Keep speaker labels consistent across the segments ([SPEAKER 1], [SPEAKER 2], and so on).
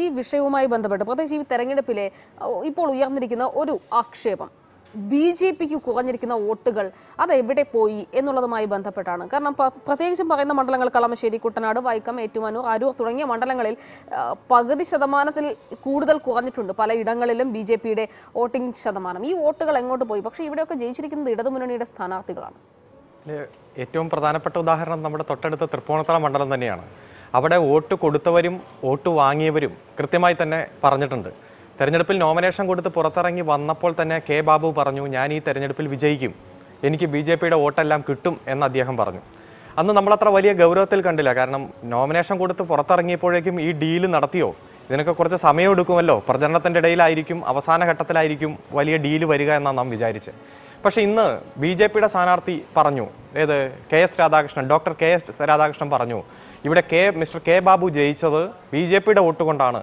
[SPEAKER 1] ഈ വിഷയവുമായി ബന്ധപ്പെട്ട് പ്രത്യേകിച്ച് ഈ തെരഞ്ഞെടുപ്പിലെ ഇപ്പോൾ ഉയർന്നിരിക്കുന്ന ഒരു ആക്ഷേപം ബി ജെ പിക്ക് കുറഞ്ഞിരിക്കുന്ന വോട്ടുകൾ അത് എവിടെ പോയി എന്നുള്ളതുമായി ബന്ധപ്പെട്ടാണ് കാരണം പ്രത്യേകിച്ചും പറയുന്ന മണ്ഡലങ്ങൾ കളമശ്ശേരി കുട്ടനാട് വൈക്കം ഏറ്റുമാനൂർ അരൂർ തുടങ്ങിയ മണ്ഡലങ്ങളിൽ പകുതി ശതമാനത്തിൽ കൂടുതൽ കുറഞ്ഞിട്ടുണ്ട് ഇടങ്ങളിലും ബി ജെ പിയുടെ വോട്ടിംഗ് ശതമാനം ഈ വോട്ടുകൾ എങ്ങോട്ട് പോയി പക്ഷേ ഇവിടെയൊക്കെ ജയിച്ചിരിക്കുന്നത് ഇടതുമുന്നണിയുടെ സ്ഥാനാർത്ഥികളാണ്
[SPEAKER 2] ഏറ്റവും പ്രധാനപ്പെട്ട ഉദാഹരണം നമ്മുടെ തൊട്ടടുത്ത തൃപ്പൂണിത്തറ മണ്ഡലം തന്നെയാണ് അവിടെ വോട്ട് കൊടുത്തവരും വോട്ട് വാങ്ങിയവരും കൃത്യമായി തന്നെ പറഞ്ഞിട്ടുണ്ട് തെരഞ്ഞെടുപ്പിൽ നോമിനേഷൻ കൊടുത്ത് പുറത്തിറങ്ങി വന്നപ്പോൾ തന്നെ കെ ബാബു പറഞ്ഞു ഞാൻ ഈ തെരഞ്ഞെടുപ്പിൽ വിജയിക്കും എനിക്ക് ബി ജെ പിയുടെ വോട്ടെല്ലാം കിട്ടും എന്ന് അദ്ദേഹം പറഞ്ഞു അന്ന് നമ്മളത്ര വലിയ ഗൗരവത്തിൽ കണ്ടില്ല കാരണം നോമിനേഷൻ കൊടുത്ത് പുറത്തിറങ്ങിയപ്പോഴേക്കും ഈ ഡീല് നടത്തിയോ ഇതിനൊക്കെ കുറച്ച് സമയം എടുക്കുമല്ലോ പ്രചരണത്തിൻ്റെ ഇടയിലായിരിക്കും അവസാന ഘട്ടത്തിലായിരിക്കും വലിയ ഡീല് വരിക എന്നാണ് നാം വിചാരിച്ചത് പക്ഷേ ഇന്ന് ബി ജെ പിയുടെ സ്ഥാനാർത്ഥി പറഞ്ഞു ഏത് K S Radhakrishnan doctor K S Radhakrishnan പറഞ്ഞു ഇവിടെ കെ മിസ്റ്റർ കെ ബാബു ജയിച്ചത് ബി ജെ പിയുടെ വോട്ട് കൊണ്ടാണ്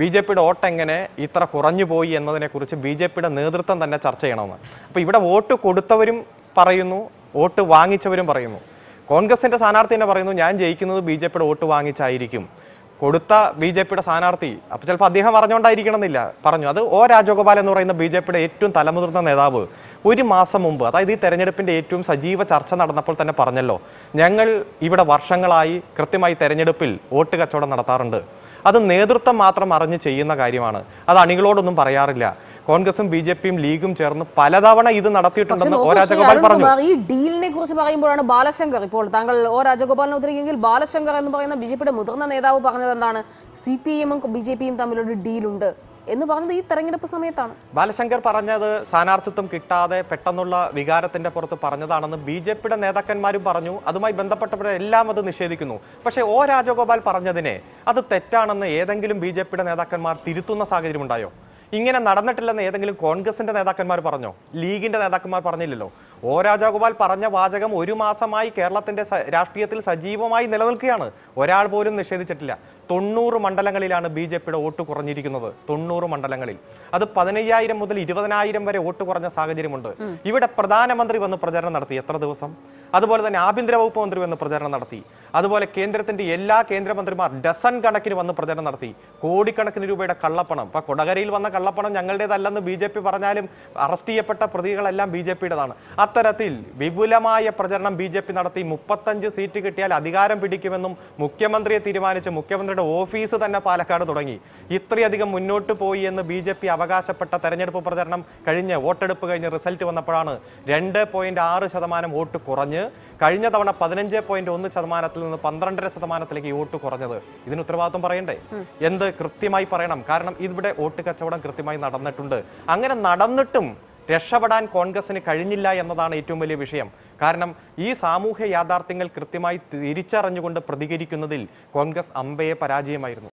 [SPEAKER 2] ബി ജെ പിയുടെ വോട്ട് എങ്ങനെ ഇത്ര കുറഞ്ഞു പോയി എന്നതിനെക്കുറിച്ച് ബി ജെ പിയുടെ നേതൃത്വം തന്നെ ചർച്ച ചെയ്യണമെന്ന് അപ്പോൾ ഇവിടെ വോട്ട് കൊടുത്തവരും പറയുന്നു വോട്ട് വാങ്ങിച്ചവരും പറയുന്നു കോൺഗ്രസിൻ്റെ സ്ഥാനാർത്ഥി തന്നെ പറയുന്നു ഞാൻ ജയിക്കുന്നത് ബി ജെ പിയുടെ വോട്ട് വാങ്ങിച്ചായിരിക്കും കൊടുത്ത ബി ജെ പിയുടെ സ്ഥാനാർത്ഥി അപ്പോൾ ചിലപ്പോൾ അദ്ദേഹം അറിഞ്ഞുകൊണ്ടായിരിക്കണമെന്നില്ല പറഞ്ഞു അത് ഒ രാജഗോപാൽ എന്ന് പറയുന്ന ബി ജെ പിയുടെ ഏറ്റവും തലമുതിർന്ന നേതാവ് ഒരു മാസം മുമ്പ് അതായത് ഈ തെരഞ്ഞെടുപ്പിൻ്റെ ഏറ്റവും സജീവ ചർച്ച നടന്നപ്പോൾ തന്നെ പറഞ്ഞല്ലോ ഞങ്ങൾ ഇവിടെ വർഷങ്ങളായി കൃത്യമായി തെരഞ്ഞെടുപ്പിൽ വോട്ട് കച്ചവടം നടത്താറുണ്ട് അത് നേതൃത്വം മാത്രം അറിഞ്ഞ് ചെയ്യുന്ന കാര്യമാണ് അത് അണികളോടൊന്നും പറയാറില്ല കോൺഗ്രസും ബി ജെ പിയും ലീഗും ചേർന്ന് പലതവണ ഇത് നടത്തിയിട്ടുണ്ടെന്ന് ഒ രാജഗോപാൽ പറഞ്ഞു
[SPEAKER 1] ഈ ഡീലിനെ കുറിച്ച് പറയുമ്പോഴാണ് ബാലശങ്കർ ഇപ്പോൾ താങ്കൾ ഒ രാജഗോപാലിനെ ഉദ്ധരിക്കുമെങ്കിൽ ബാലശങ്കർ എന്ന് പറയുന്ന ബി ജെ പിയുടെ മുതിർന്ന നേതാവ് പറഞ്ഞത് എന്താണ് സി പി എമ്മും ബി ജെ പിയും തമ്മിലൊരു ഡീലുണ്ട് എന്ന് പറഞ്ഞത് ഈ തെരഞ്ഞെടുപ്പ് സമയത്താണ്
[SPEAKER 2] ബാലശങ്കർ പറഞ്ഞത് സ്ഥാനാർത്ഥിത്വം കിട്ടാതെ പെട്ടെന്നുള്ള വികാരത്തിന്റെ പുറത്ത് പറഞ്ഞതാണെന്ന് ബി ജെ പിയുടെ നേതാക്കന്മാരും പറഞ്ഞു അതുമായി ബന്ധപ്പെട്ടവരെല്ലാം അത് നിഷേധിക്കുന്നു പക്ഷേ ഒ രാജഗോപാൽ പറഞ്ഞതിനെ അത് തെറ്റാണെന്ന് ഏതെങ്കിലും ബി നേതാക്കന്മാർ തിരുത്തുന്ന സാഹചര്യം ഉണ്ടായോ ഇങ്ങനെ നടന്നിട്ടില്ലെന്ന് ഏതെങ്കിലും കോൺഗ്രസിന്റെ നേതാക്കന്മാർ പറഞ്ഞോ ലീഗിന്റെ നേതാക്കന്മാർ പറഞ്ഞില്ലല്ലോ ഒ രാജഗോപാൽ പറഞ്ഞ വാചകം ഒരു മാസമായി കേരളത്തിന്റെ രാഷ്ട്രീയത്തിൽ സജീവമായി നിലനിൽക്കുകയാണ് ഒരാൾ പോലും നിഷേധിച്ചിട്ടില്ല തൊണ്ണൂറ് മണ്ഡലങ്ങളിലാണ് ബി ജെ പിയുടെ വോട്ട് കുറഞ്ഞിരിക്കുന്നത് തൊണ്ണൂറ് മണ്ഡലങ്ങളിൽ അത് പതിനയ്യായിരം മുതൽ ഇരുപതിനായിരം വരെ വോട്ട് കുറഞ്ഞ സാഹചര്യമുണ്ട് ഇവിടെ പ്രധാനമന്ത്രി വന്ന് പ്രചരണം നടത്തി എത്ര ദിവസം അതുപോലെ തന്നെ ആഭ്യന്തര വകുപ്പ് മന്ത്രി വന്ന് പ്രചരണം നടത്തി അതുപോലെ കേന്ദ്രത്തിന്റെ എല്ലാ കേന്ദ്രമന്ത്രിമാർ ഡസൺ കണക്കിന് വന്ന് പ്രചരണം നടത്തി കോടിക്കണക്കിന് രൂപയുടെ കള്ളപ്പണം ഇപ്പൊ കൊടകരയിൽ വന്ന കള്ളപ്പണം ഞങ്ങളുടേതല്ലെന്ന് ബി ജെ പി പറഞ്ഞാലും അറസ്റ്റ് ചെയ്യപ്പെട്ട പ്രതികളെല്ലാം ബി ജെ പിയുടേതാണ് അത്തരത്തിൽ വിപുലമായ പ്രചരണം ബി ജെ പി നടത്തി മുപ്പത്തഞ്ച് സീറ്റ് കിട്ടിയാൽ അധികാരം പിടിക്കുമെന്നും മുഖ്യമന്ത്രിയെ തീരുമാനിച്ച് മുഖ്യമന്ത്രിയുടെ ഓഫീസ് തന്നെ പാലക്കാട് തുടങ്ങി ഇത്രയധികം മുന്നോട്ട് പോയി എന്ന് ബി ജെ പി അവകാശപ്പെട്ട തെരഞ്ഞെടുപ്പ് പ്രചരണം കഴിഞ്ഞ് വോട്ടെടുപ്പ് കഴിഞ്ഞ് റിസൾട്ട് വന്നപ്പോഴാണ് രണ്ട് പോയിന്റ് ആറ് ശതമാനം വോട്ട് കുറഞ്ഞ് കഴിഞ്ഞ തവണ പതിനഞ്ച് പോയിന്റ് ഒന്ന് ശതമാനത്തിൽ നിന്ന് പന്ത്രണ്ടര ശതമാനത്തിലേക്ക് ഈ വോട്ട് കുറഞ്ഞത് ഇതിന് ഉത്തരവാദിത്വം പറയണ്ടേ എന്ത് കൃത്യമായി പറയണം കാരണം ഇവിടെ വോട്ട് കച്ചവടം കൃത്യമായി നടന്നിട്ടുണ്ട് അങ്ങനെ നടന്നിട്ടും രക്ഷപ്പെടാൻ കോൺഗ്രസിന് കഴിഞ്ഞില്ല എന്നതാണ് ഏറ്റവും വലിയ വിഷയം കാരണം ഈ സാമൂഹ്യ യാഥാർത്ഥ്യങ്ങൾ കൃത്യമായി തിരിച്ചറിഞ്ഞുകൊണ്ട് പ്രതികരിക്കുന്നതിൽ കോൺഗ്രസ് അമ്പയെ പരാജയമായിരുന്നു